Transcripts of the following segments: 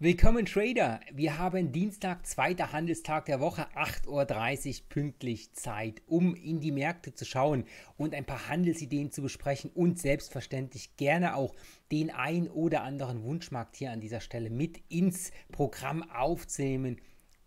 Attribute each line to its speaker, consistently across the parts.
Speaker 1: Willkommen Trader. Wir haben Dienstag, zweiter Handelstag der Woche, 8.30 Uhr pünktlich Zeit, um in die Märkte zu schauen und ein paar Handelsideen zu besprechen und selbstverständlich gerne auch den ein oder anderen Wunschmarkt hier an dieser Stelle mit ins Programm aufzunehmen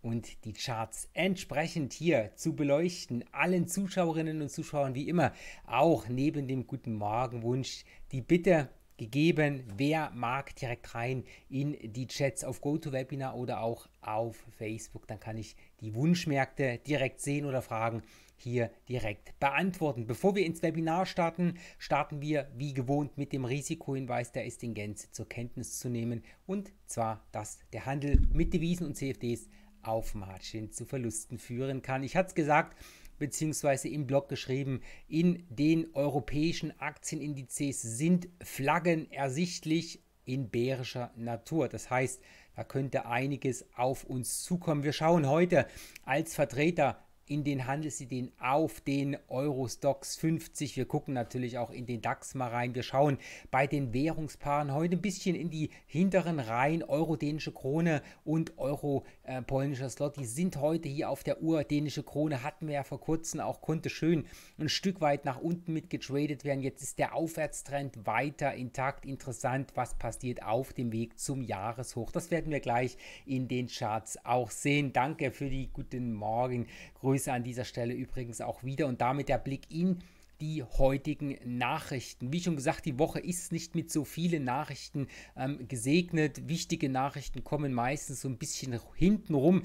Speaker 1: und die Charts entsprechend hier zu beleuchten. Allen Zuschauerinnen und Zuschauern wie immer auch neben dem guten Morgenwunsch die Bitte gegeben. Wer mag direkt rein in die Chats auf GoToWebinar oder auch auf Facebook, dann kann ich die Wunschmärkte direkt sehen oder Fragen hier direkt beantworten. Bevor wir ins Webinar starten, starten wir wie gewohnt mit dem Risikohinweis, der ist in Gänze zur Kenntnis zu nehmen und zwar, dass der Handel mit Devisen und CFDs auf Margin zu Verlusten führen kann. Ich hatte es gesagt, beziehungsweise im Blog geschrieben, in den europäischen Aktienindizes sind Flaggen ersichtlich in bärischer Natur. Das heißt, da könnte einiges auf uns zukommen. Wir schauen heute als Vertreter in den Handelsideen auf den Eurostox 50. Wir gucken natürlich auch in den DAX mal rein. Wir schauen bei den Währungspaaren heute ein bisschen in die hinteren Reihen. Euro-Dänische Krone und Euro-Polnischer äh, Slot, die sind heute hier auf der Uhr. Dänische Krone hatten wir ja vor kurzem auch, konnte schön ein Stück weit nach unten mitgetradet werden. Jetzt ist der Aufwärtstrend weiter intakt. Interessant, was passiert auf dem Weg zum Jahreshoch. Das werden wir gleich in den Charts auch sehen. Danke für die guten Morgen. Grüße Grüße an dieser Stelle übrigens auch wieder und damit der Blick in die heutigen Nachrichten. Wie schon gesagt, die Woche ist nicht mit so vielen Nachrichten ähm, gesegnet. Wichtige Nachrichten kommen meistens so ein bisschen hintenrum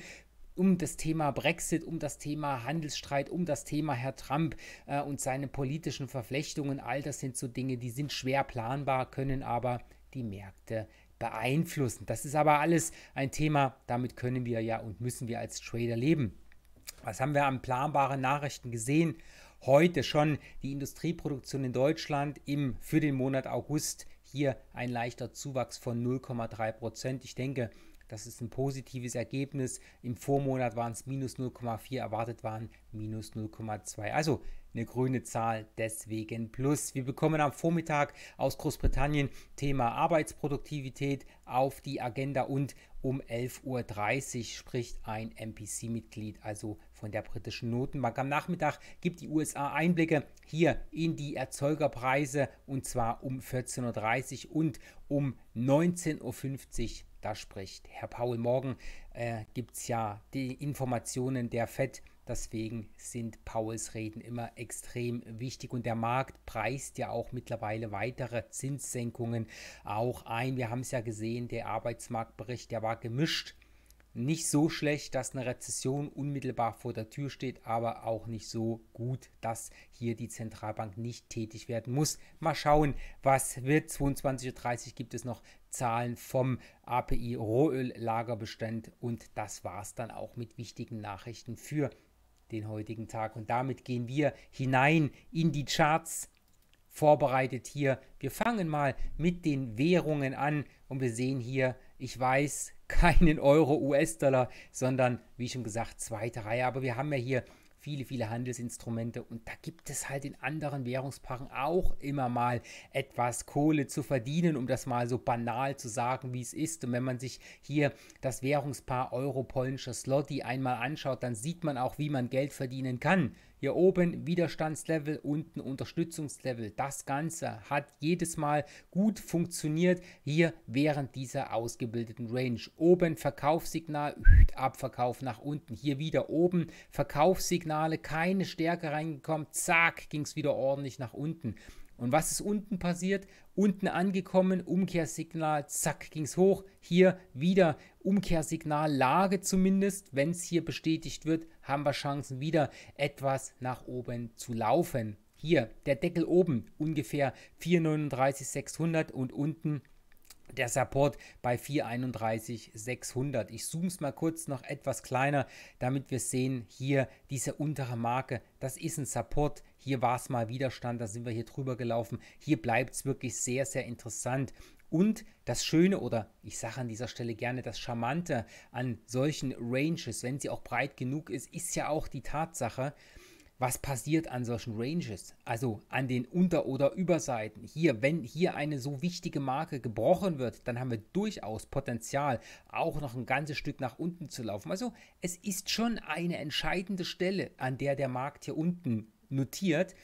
Speaker 1: um das Thema Brexit, um das Thema Handelsstreit, um das Thema Herr Trump äh, und seine politischen Verflechtungen. All das sind so Dinge, die sind schwer planbar, können aber die Märkte beeinflussen. Das ist aber alles ein Thema, damit können wir ja und müssen wir als Trader leben. Was haben wir an planbaren Nachrichten gesehen? Heute schon die Industrieproduktion in Deutschland im, für den Monat August hier ein leichter Zuwachs von 0,3 Prozent. Ich denke, das ist ein positives Ergebnis. Im Vormonat waren es minus 0,4, erwartet waren minus 0,2. Also eine grüne Zahl, deswegen plus. Wir bekommen am Vormittag aus Großbritannien Thema Arbeitsproduktivität auf die Agenda und um 11.30 Uhr spricht ein MPC-Mitglied, also von der britischen Notenbank. Am Nachmittag gibt die USA Einblicke hier in die Erzeugerpreise und zwar um 14.30 Uhr und um 19.50 Uhr. Da spricht Herr Paul. Morgen äh, gibt es ja die Informationen der FED Deswegen sind Pauls Reden immer extrem wichtig und der Markt preist ja auch mittlerweile weitere Zinssenkungen auch ein. Wir haben es ja gesehen, der Arbeitsmarktbericht, der war gemischt. Nicht so schlecht, dass eine Rezession unmittelbar vor der Tür steht, aber auch nicht so gut, dass hier die Zentralbank nicht tätig werden muss. Mal schauen, was wird. 22.30 Uhr gibt es noch Zahlen vom API Rohöllagerbestand und das war es dann auch mit wichtigen Nachrichten für den heutigen Tag. Und damit gehen wir hinein in die Charts. Vorbereitet hier. Wir fangen mal mit den Währungen an und wir sehen hier, ich weiß, keinen Euro, US-Dollar, sondern wie schon gesagt, zweite Reihe. Aber wir haben ja hier viele, viele Handelsinstrumente und da gibt es halt in anderen Währungspaaren auch immer mal etwas Kohle zu verdienen, um das mal so banal zu sagen, wie es ist. Und wenn man sich hier das Währungspaar Euro-Polnischer Slotty einmal anschaut, dann sieht man auch, wie man Geld verdienen kann. Hier oben Widerstandslevel, unten Unterstützungslevel. Das Ganze hat jedes Mal gut funktioniert hier während dieser ausgebildeten Range. Oben Verkaufssignal, Abverkauf nach unten. Hier wieder oben Verkaufssignale, keine Stärke reingekommen. Zack, ging es wieder ordentlich nach unten. Und was ist unten passiert? Unten angekommen, Umkehrsignal, zack, ging es hoch. Hier wieder Umkehrsignal, Lage zumindest, wenn es hier bestätigt wird, haben wir Chancen, wieder etwas nach oben zu laufen. Hier der Deckel oben ungefähr 439.600 und unten der Support bei 431.600. Ich zoome es mal kurz noch etwas kleiner, damit wir sehen, hier diese untere Marke, das ist ein Support. Hier war es mal Widerstand, da sind wir hier drüber gelaufen. Hier bleibt es wirklich sehr, sehr interessant. Und das Schöne oder ich sage an dieser Stelle gerne das Charmante an solchen Ranges, wenn sie auch breit genug ist, ist ja auch die Tatsache, was passiert an solchen Ranges, also an den Unter- oder Überseiten. Hier, wenn hier eine so wichtige Marke gebrochen wird, dann haben wir durchaus Potenzial, auch noch ein ganzes Stück nach unten zu laufen. Also es ist schon eine entscheidende Stelle, an der der Markt hier unten notiert.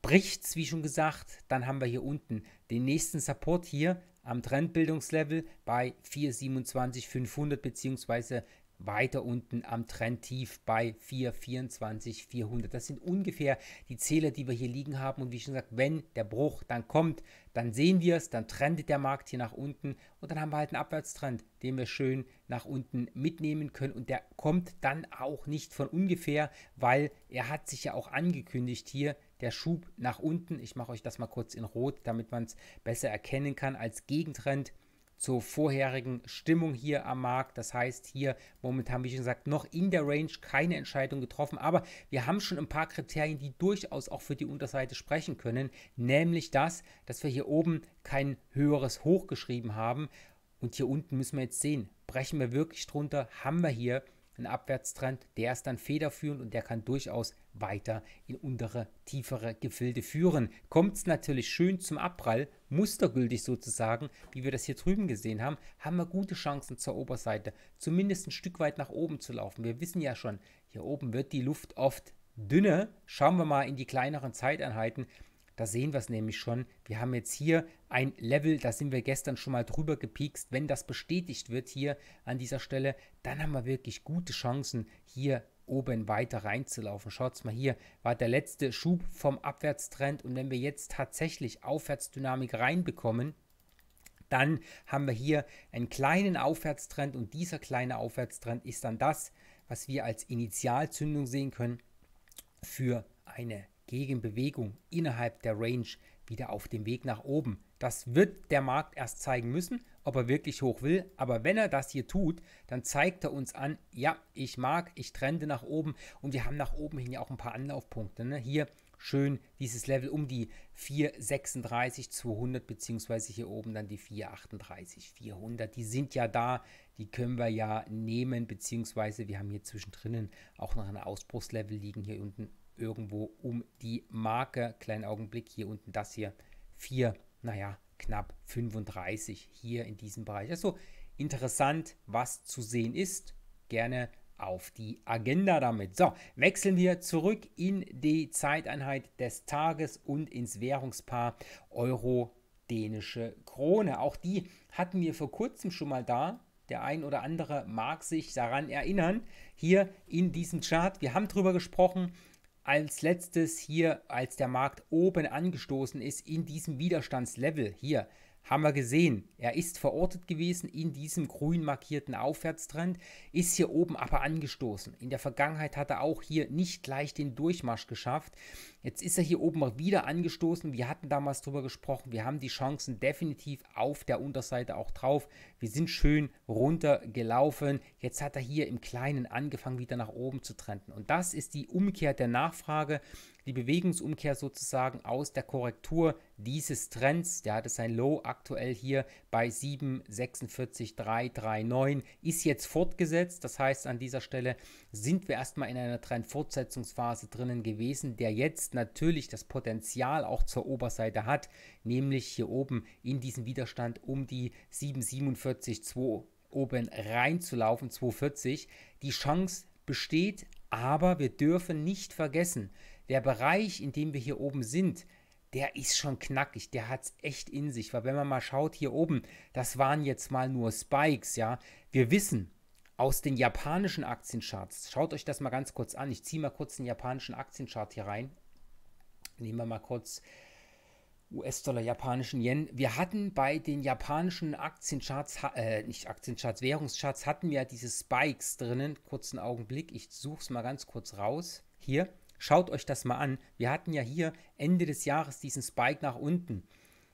Speaker 1: Bricht es, wie schon gesagt, dann haben wir hier unten den nächsten Support hier am Trendbildungslevel bei 427.500 bzw. weiter unten am Trendtief bei 424.400. Das sind ungefähr die Zähler, die wir hier liegen haben. Und wie schon gesagt, wenn der Bruch dann kommt, dann sehen wir es, dann trendet der Markt hier nach unten und dann haben wir halt einen Abwärtstrend, den wir schön nach unten mitnehmen können und der kommt dann auch nicht von ungefähr, weil er hat sich ja auch angekündigt hier, der Schub nach unten. Ich mache euch das mal kurz in Rot, damit man es besser erkennen kann als Gegentrend zur vorherigen Stimmung hier am Markt. Das heißt, hier momentan, wie schon gesagt, noch in der Range keine Entscheidung getroffen. Aber wir haben schon ein paar Kriterien, die durchaus auch für die Unterseite sprechen können. Nämlich das, dass wir hier oben kein höheres Hoch geschrieben haben. Und hier unten müssen wir jetzt sehen, brechen wir wirklich drunter, haben wir hier einen Abwärtstrend. Der ist dann federführend und der kann durchaus weiter in untere, tiefere Gefilde führen. Kommt es natürlich schön zum Abprall, mustergültig sozusagen, wie wir das hier drüben gesehen haben, haben wir gute Chancen zur Oberseite, zumindest ein Stück weit nach oben zu laufen. Wir wissen ja schon, hier oben wird die Luft oft dünner. Schauen wir mal in die kleineren Zeiteinheiten. Da sehen wir es nämlich schon. Wir haben jetzt hier ein Level, da sind wir gestern schon mal drüber gepiekst. Wenn das bestätigt wird hier an dieser Stelle, dann haben wir wirklich gute Chancen, hier oben weiter reinzulaufen. Schaut mal hier, war der letzte Schub vom Abwärtstrend und wenn wir jetzt tatsächlich Aufwärtsdynamik reinbekommen, dann haben wir hier einen kleinen Aufwärtstrend und dieser kleine Aufwärtstrend ist dann das, was wir als Initialzündung sehen können für eine Gegenbewegung innerhalb der Range wieder auf dem Weg nach oben. Das wird der Markt erst zeigen müssen, ob er wirklich hoch will. Aber wenn er das hier tut, dann zeigt er uns an, ja, ich mag, ich trende nach oben. Und wir haben nach oben hin ja auch ein paar Anlaufpunkte. Ne? Hier schön dieses Level um die 436 200 beziehungsweise hier oben dann die 438 400. Die sind ja da, die können wir ja nehmen beziehungsweise wir haben hier zwischendrin auch noch ein Ausbruchslevel liegen hier unten irgendwo um die Marke. Kleinen Augenblick hier unten das hier 4 naja, knapp 35 hier in diesem Bereich. Also interessant, was zu sehen ist. Gerne auf die Agenda damit. So, wechseln wir zurück in die Zeiteinheit des Tages und ins Währungspaar Euro dänische Krone. Auch die hatten wir vor kurzem schon mal da. Der ein oder andere mag sich daran erinnern. Hier in diesem Chart, wir haben darüber gesprochen, als letztes hier, als der Markt oben angestoßen ist, in diesem Widerstandslevel hier, haben wir gesehen. Er ist verortet gewesen in diesem grün markierten Aufwärtstrend, ist hier oben aber angestoßen. In der Vergangenheit hat er auch hier nicht gleich den Durchmarsch geschafft. Jetzt ist er hier oben wieder angestoßen. Wir hatten damals darüber gesprochen. Wir haben die Chancen definitiv auf der Unterseite auch drauf. Wir sind schön runtergelaufen. Jetzt hat er hier im Kleinen angefangen, wieder nach oben zu trennen. Und das ist die Umkehr der Nachfrage die Bewegungsumkehr sozusagen aus der Korrektur dieses Trends. Der das ist ein Low aktuell hier bei 7,46,339 ist jetzt fortgesetzt. Das heißt, an dieser Stelle sind wir erstmal in einer Trendfortsetzungsphase drinnen gewesen, der jetzt natürlich das Potenzial auch zur Oberseite hat, nämlich hier oben in diesen Widerstand um die 7,47,2 oben reinzulaufen, 240. Die Chance besteht, aber wir dürfen nicht vergessen, der Bereich, in dem wir hier oben sind, der ist schon knackig, der hat es echt in sich, weil wenn man mal schaut hier oben, das waren jetzt mal nur Spikes, ja. Wir wissen aus den japanischen Aktiencharts, schaut euch das mal ganz kurz an, ich ziehe mal kurz den japanischen Aktienchart hier rein, nehmen wir mal kurz US-Dollar, japanischen Yen. Wir hatten bei den japanischen Aktiencharts, äh, nicht Aktiencharts, Währungscharts, hatten wir ja diese Spikes drinnen. Kurzen Augenblick, ich suche es mal ganz kurz raus. Hier. Schaut euch das mal an. Wir hatten ja hier Ende des Jahres diesen Spike nach unten.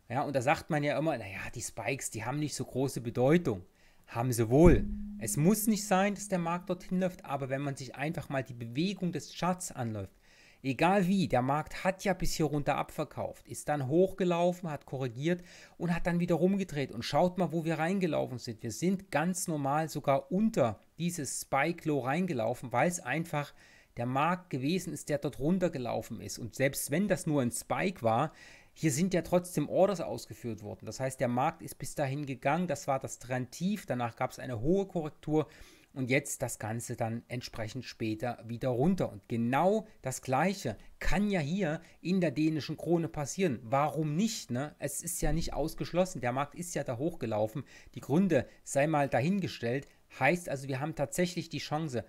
Speaker 1: Ja, und da sagt man ja immer, naja, die Spikes, die haben nicht so große Bedeutung. Haben sie wohl. Es muss nicht sein, dass der Markt dorthin läuft, aber wenn man sich einfach mal die Bewegung des Charts anläuft, egal wie, der Markt hat ja bis hier runter abverkauft, ist dann hochgelaufen, hat korrigiert und hat dann wieder rumgedreht. Und schaut mal, wo wir reingelaufen sind. Wir sind ganz normal sogar unter dieses Spike-Low reingelaufen, weil es einfach der Markt gewesen ist, der dort runtergelaufen ist. Und selbst wenn das nur ein Spike war, hier sind ja trotzdem Orders ausgeführt worden. Das heißt, der Markt ist bis dahin gegangen, das war das Trendtief, danach gab es eine hohe Korrektur und jetzt das Ganze dann entsprechend später wieder runter. Und genau das Gleiche kann ja hier in der dänischen Krone passieren. Warum nicht? Ne? Es ist ja nicht ausgeschlossen. Der Markt ist ja da hochgelaufen. Die Gründe sei mal dahingestellt. Heißt also, wir haben tatsächlich die Chance,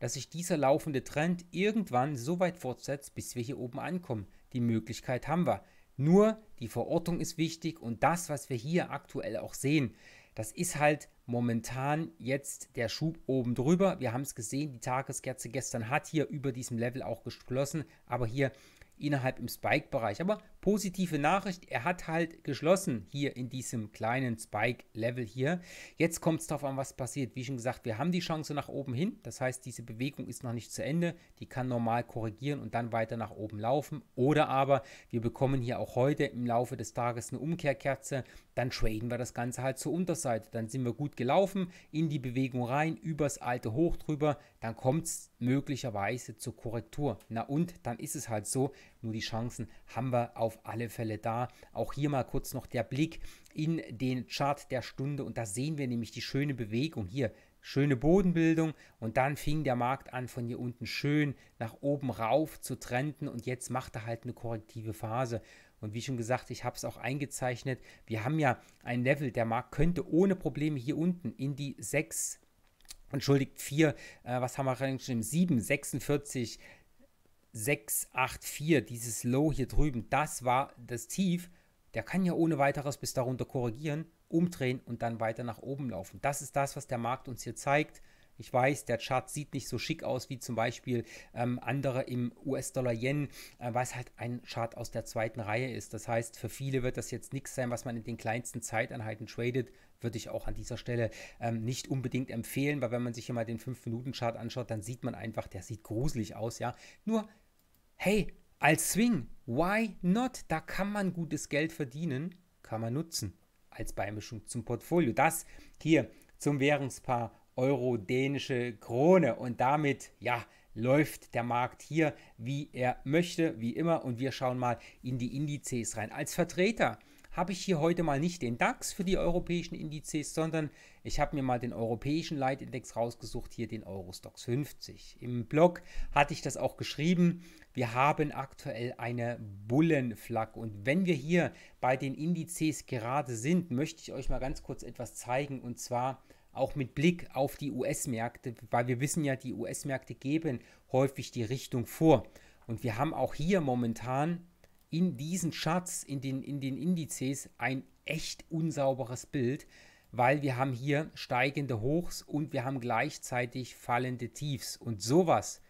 Speaker 1: dass sich dieser laufende Trend irgendwann so weit fortsetzt, bis wir hier oben ankommen. Die Möglichkeit haben wir. Nur die Verortung ist wichtig und das, was wir hier aktuell auch sehen, das ist halt momentan jetzt der Schub oben drüber. Wir haben es gesehen, die Tageskerze gestern hat hier über diesem Level auch geschlossen, aber hier innerhalb im Spike-Bereich. Aber positive Nachricht, er hat halt geschlossen hier in diesem kleinen Spike-Level hier. Jetzt kommt es darauf an, was passiert. Wie schon gesagt, wir haben die Chance nach oben hin. Das heißt, diese Bewegung ist noch nicht zu Ende. Die kann normal korrigieren und dann weiter nach oben laufen. Oder aber wir bekommen hier auch heute im Laufe des Tages eine Umkehrkerze dann traden wir das Ganze halt zur Unterseite. Dann sind wir gut gelaufen, in die Bewegung rein, übers alte hoch drüber, dann kommt es möglicherweise zur Korrektur. Na und, dann ist es halt so, nur die Chancen haben wir auf alle Fälle da. Auch hier mal kurz noch der Blick in den Chart der Stunde und da sehen wir nämlich die schöne Bewegung hier. Schöne Bodenbildung und dann fing der Markt an, von hier unten schön nach oben rauf zu trenden und jetzt macht er halt eine korrektive Phase. Und wie schon gesagt, ich habe es auch eingezeichnet. Wir haben ja ein Level, der Markt könnte ohne Probleme hier unten in die 6, entschuldigt 4, äh, was haben wir reingeschrieben? 7, 46, 6, 8, 4, dieses Low hier drüben, das war das Tief. Der kann ja ohne weiteres bis darunter korrigieren, umdrehen und dann weiter nach oben laufen. Das ist das, was der Markt uns hier zeigt. Ich weiß, der Chart sieht nicht so schick aus wie zum Beispiel ähm, andere im US-Dollar-Yen, äh, weil es halt ein Chart aus der zweiten Reihe ist. Das heißt, für viele wird das jetzt nichts sein, was man in den kleinsten Zeiteinheiten tradet. Würde ich auch an dieser Stelle ähm, nicht unbedingt empfehlen, weil wenn man sich hier mal den 5-Minuten-Chart anschaut, dann sieht man einfach, der sieht gruselig aus, ja. Nur, hey, als Swing, why not? Da kann man gutes Geld verdienen, kann man nutzen als Beimischung zum Portfolio. Das hier zum Währungspaar Euro dänische Krone. Und damit, ja, läuft der Markt hier, wie er möchte, wie immer. Und wir schauen mal in die Indizes rein. Als Vertreter habe ich hier heute mal nicht den DAX für die europäischen Indizes, sondern ich habe mir mal den europäischen Leitindex rausgesucht, hier den Eurostox 50. Im Blog hatte ich das auch geschrieben. Wir haben aktuell eine Bullenflag und wenn wir hier bei den Indizes gerade sind, möchte ich euch mal ganz kurz etwas zeigen und zwar auch mit Blick auf die US-Märkte, weil wir wissen ja, die US-Märkte geben häufig die Richtung vor. Und wir haben auch hier momentan in diesen Charts, in den, in den Indizes ein echt unsauberes Bild, weil wir haben hier steigende Hochs und wir haben gleichzeitig fallende Tiefs. Und sowas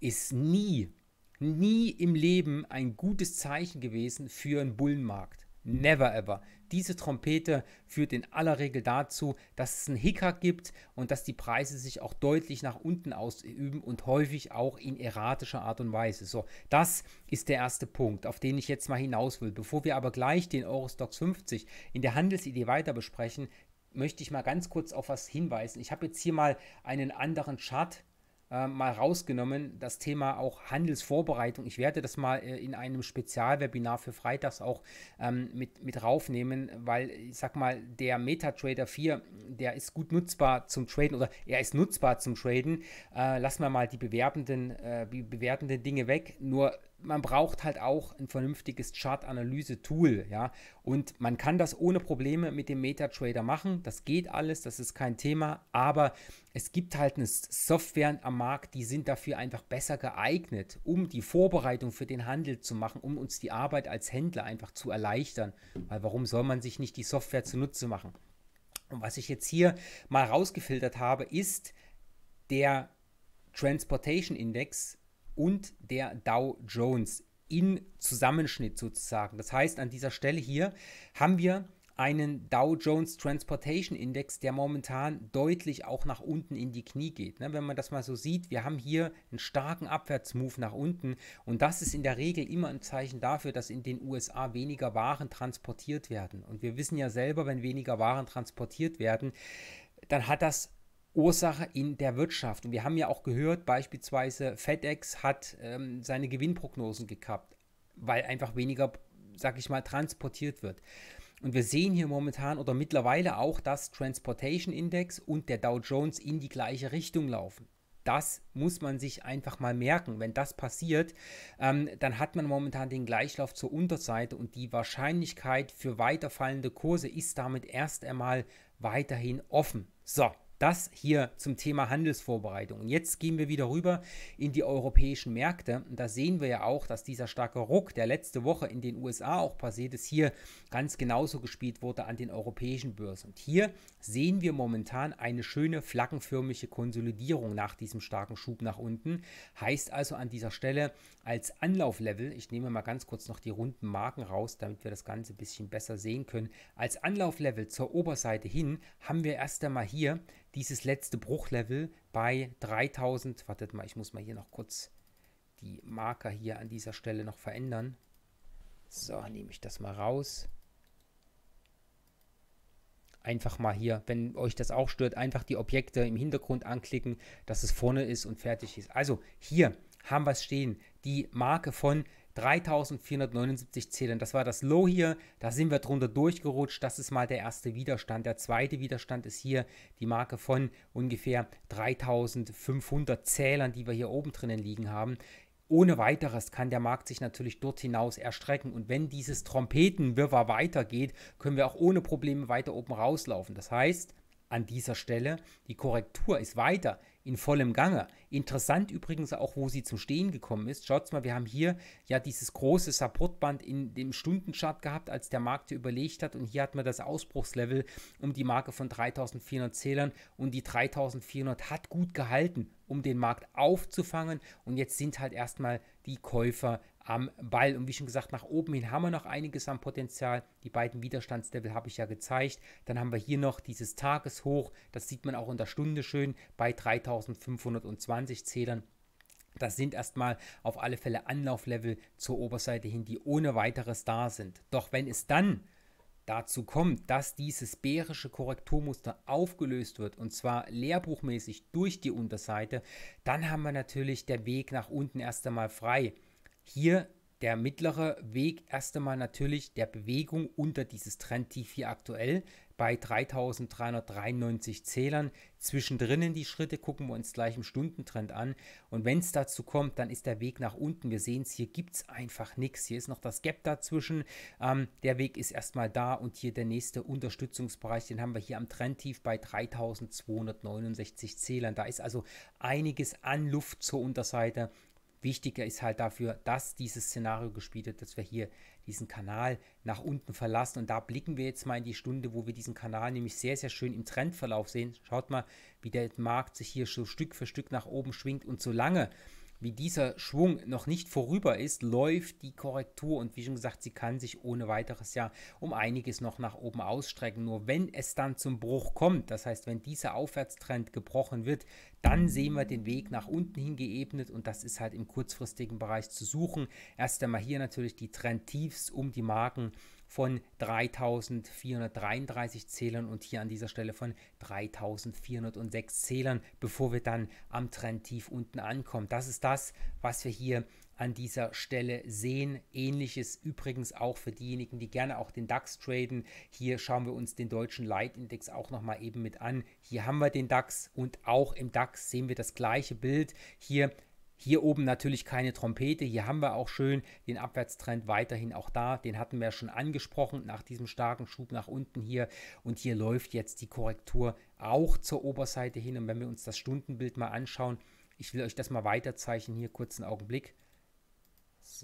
Speaker 1: ist nie, nie im Leben ein gutes Zeichen gewesen für einen Bullenmarkt. Never ever. Diese Trompete führt in aller Regel dazu, dass es einen Hickhack gibt und dass die Preise sich auch deutlich nach unten ausüben und häufig auch in erratischer Art und Weise. So, das ist der erste Punkt, auf den ich jetzt mal hinaus will. Bevor wir aber gleich den Eurostox 50 in der Handelsidee weiter besprechen, möchte ich mal ganz kurz auf was hinweisen. Ich habe jetzt hier mal einen anderen Chart äh, mal rausgenommen, das Thema auch Handelsvorbereitung. Ich werde das mal äh, in einem Spezialwebinar für Freitags auch ähm, mit, mit raufnehmen, weil ich sag mal, der MetaTrader 4, der ist gut nutzbar zum Traden oder er ist nutzbar zum Traden. Äh, lassen wir mal die bewerbenden, äh, die bewertenden Dinge weg. Nur man braucht halt auch ein vernünftiges Chart-Analyse-Tool, ja. Und man kann das ohne Probleme mit dem MetaTrader machen. Das geht alles, das ist kein Thema. Aber es gibt halt eine Software am Markt, die sind dafür einfach besser geeignet, um die Vorbereitung für den Handel zu machen, um uns die Arbeit als Händler einfach zu erleichtern. Weil warum soll man sich nicht die Software zunutze machen? Und was ich jetzt hier mal rausgefiltert habe, ist der Transportation Index und der Dow Jones in Zusammenschnitt sozusagen. Das heißt, an dieser Stelle hier haben wir einen Dow Jones Transportation Index, der momentan deutlich auch nach unten in die Knie geht. Ne, wenn man das mal so sieht, wir haben hier einen starken Abwärtsmove nach unten und das ist in der Regel immer ein Zeichen dafür, dass in den USA weniger Waren transportiert werden. Und wir wissen ja selber, wenn weniger Waren transportiert werden, dann hat das Ursache in der Wirtschaft. Und wir haben ja auch gehört, beispielsweise FedEx hat ähm, seine Gewinnprognosen gekappt, weil einfach weniger, sag ich mal, transportiert wird. Und wir sehen hier momentan oder mittlerweile auch, dass Transportation Index und der Dow Jones in die gleiche Richtung laufen. Das muss man sich einfach mal merken. Wenn das passiert, ähm, dann hat man momentan den Gleichlauf zur Unterseite und die Wahrscheinlichkeit für weiterfallende Kurse ist damit erst einmal weiterhin offen. So, das hier zum Thema Handelsvorbereitung. Und jetzt gehen wir wieder rüber in die europäischen Märkte. Und da sehen wir ja auch, dass dieser starke Ruck, der letzte Woche in den USA auch passiert ist, hier ganz genauso gespielt wurde an den europäischen Börsen. Und hier sehen wir momentan eine schöne flaggenförmige Konsolidierung nach diesem starken Schub nach unten. Heißt also an dieser Stelle als Anlauflevel, ich nehme mal ganz kurz noch die runden Marken raus, damit wir das Ganze ein bisschen besser sehen können, als Anlauflevel zur Oberseite hin haben wir erst einmal hier dieses letzte Bruchlevel bei 3000. Wartet mal, ich muss mal hier noch kurz die Marker hier an dieser Stelle noch verändern. So, nehme ich das mal raus. Einfach mal hier, wenn euch das auch stört, einfach die Objekte im Hintergrund anklicken, dass es vorne ist und fertig ist. Also hier haben wir es stehen. Die Marke von 3479 Zählern. Das war das Low hier. Da sind wir drunter durchgerutscht. Das ist mal der erste Widerstand. Der zweite Widerstand ist hier die Marke von ungefähr 3500 Zählern, die wir hier oben drinnen liegen haben. Ohne weiteres kann der Markt sich natürlich dort hinaus erstrecken. Und wenn dieses Trompetenwirrwarr weitergeht, können wir auch ohne Probleme weiter oben rauslaufen. Das heißt, an dieser Stelle, die Korrektur ist weiter in vollem Gange. Interessant übrigens auch, wo sie zum Stehen gekommen ist. Schaut mal, wir haben hier ja dieses große Supportband in dem Stundenchart gehabt, als der Markt überlegt hat. Und hier hat man das Ausbruchslevel um die Marke von 3400 Zählern und die 3400 hat gut gehalten, um den Markt aufzufangen. Und jetzt sind halt erstmal die Käufer am Ball. Und wie schon gesagt, nach oben hin haben wir noch einiges am Potenzial. Die beiden Widerstandslevel habe ich ja gezeigt. Dann haben wir hier noch dieses Tageshoch. Das sieht man auch in der Stunde schön bei 3520 Zählern. Das sind erstmal auf alle Fälle Anlauflevel zur Oberseite hin, die ohne weiteres da sind. Doch wenn es dann dazu kommt, dass dieses bärische Korrekturmuster aufgelöst wird, und zwar lehrbuchmäßig durch die Unterseite, dann haben wir natürlich der Weg nach unten erst einmal frei hier der mittlere Weg erst einmal natürlich der Bewegung unter dieses Trendtief hier aktuell bei 3393 Zählern. Zwischendrin in die Schritte gucken wir uns gleich im Stundentrend an. Und wenn es dazu kommt, dann ist der Weg nach unten. Wir sehen es, hier gibt es einfach nichts. Hier ist noch das Gap dazwischen. Ähm, der Weg ist erstmal da und hier der nächste Unterstützungsbereich, den haben wir hier am Trendtief bei 3269 Zählern. Da ist also einiges an Luft zur Unterseite Wichtiger ist halt dafür, dass dieses Szenario gespielt wird, dass wir hier diesen Kanal nach unten verlassen. Und da blicken wir jetzt mal in die Stunde, wo wir diesen Kanal nämlich sehr, sehr schön im Trendverlauf sehen. Schaut mal, wie der Markt sich hier so Stück für Stück nach oben schwingt. Und solange wie dieser Schwung noch nicht vorüber ist, läuft die Korrektur und wie schon gesagt, sie kann sich ohne weiteres ja um einiges noch nach oben ausstrecken. Nur wenn es dann zum Bruch kommt, das heißt, wenn dieser Aufwärtstrend gebrochen wird, dann sehen wir den Weg nach unten hin geebnet und das ist halt im kurzfristigen Bereich zu suchen. Erst einmal hier natürlich die Trendtiefs um die Marken von 3433 Zählern und hier an dieser Stelle von 3406 Zählern, bevor wir dann am Trendtief unten ankommen. Das ist das, was wir hier an dieser Stelle sehen. Ähnliches übrigens auch für diejenigen, die gerne auch den DAX traden. Hier schauen wir uns den deutschen Leitindex auch nochmal eben mit an. Hier haben wir den DAX und auch im DAX sehen wir das gleiche Bild. Hier hier oben natürlich keine Trompete. Hier haben wir auch schön den Abwärtstrend weiterhin auch da. Den hatten wir schon angesprochen nach diesem starken Schub nach unten hier. Und hier läuft jetzt die Korrektur auch zur Oberseite hin. Und wenn wir uns das Stundenbild mal anschauen, ich will euch das mal weiterzeichnen hier kurz einen Augenblick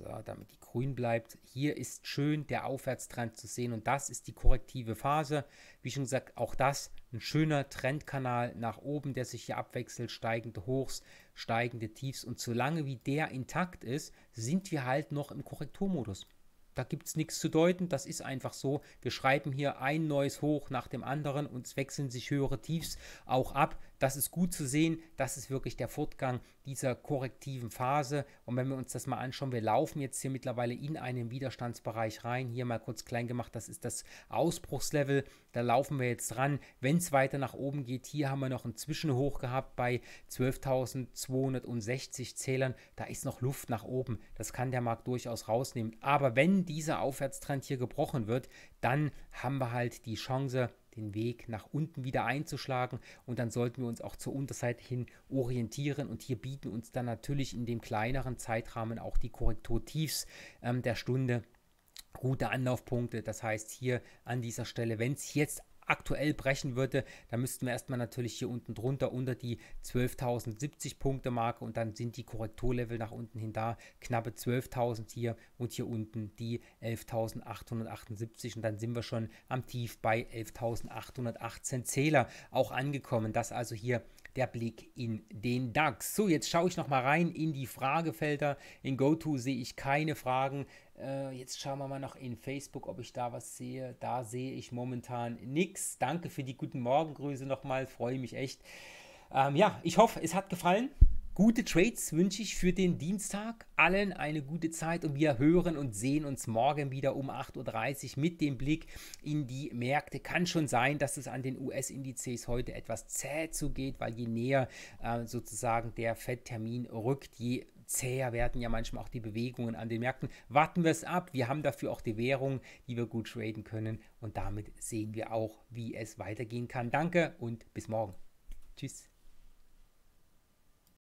Speaker 1: ist, äh, damit die grün bleibt. Hier ist schön der Aufwärtstrend zu sehen und das ist die korrektive Phase. Wie schon gesagt, auch das ein schöner Trendkanal nach oben, der sich hier abwechselt, steigende Hochs, steigende Tiefs und solange wie der intakt ist, sind wir halt noch im Korrekturmodus. Da gibt es nichts zu deuten, das ist einfach so. Wir schreiben hier ein neues Hoch nach dem anderen und es wechseln sich höhere Tiefs auch ab das ist gut zu sehen, das ist wirklich der Fortgang dieser korrektiven Phase. Und wenn wir uns das mal anschauen, wir laufen jetzt hier mittlerweile in einen Widerstandsbereich rein. Hier mal kurz klein gemacht, das ist das Ausbruchslevel. Da laufen wir jetzt dran. Wenn es weiter nach oben geht, hier haben wir noch ein Zwischenhoch gehabt bei 12.260 Zählern. Da ist noch Luft nach oben. Das kann der Markt durchaus rausnehmen. Aber wenn dieser Aufwärtstrend hier gebrochen wird, dann haben wir halt die Chance, den Weg nach unten wieder einzuschlagen und dann sollten wir uns auch zur Unterseite hin orientieren und hier bieten uns dann natürlich in dem kleineren Zeitrahmen auch die Korrekturtiefs ähm, der Stunde gute Anlaufpunkte. Das heißt hier an dieser Stelle, wenn es jetzt aktuell brechen würde, dann müssten wir erstmal natürlich hier unten drunter unter die 12.070 Punkte Marke und dann sind die Korrekturlevel nach unten hin da, knappe 12.000 hier und hier unten die 11.878 und dann sind wir schon am Tief bei 11.818 Zähler auch angekommen. Das also hier der Blick in den DAX. So, jetzt schaue ich nochmal rein in die Fragefelder. In GoTo sehe ich keine Fragen. Äh, jetzt schauen wir mal noch in Facebook, ob ich da was sehe. Da sehe ich momentan nichts. Danke für die guten Morgengrüße nochmal. Freue mich echt. Ähm, ja, ich hoffe, es hat gefallen. Gute Trades wünsche ich für den Dienstag. Allen eine gute Zeit und wir hören und sehen uns morgen wieder um 8.30 Uhr mit dem Blick in die Märkte. Kann schon sein, dass es an den US-Indizes heute etwas zäh zugeht, weil je näher äh, sozusagen der Fed-Termin rückt, je zäher werden ja manchmal auch die Bewegungen an den Märkten. Warten wir es ab. Wir haben dafür auch die Währung, die wir gut traden können und damit sehen wir auch, wie es weitergehen kann. Danke und bis morgen. Tschüss.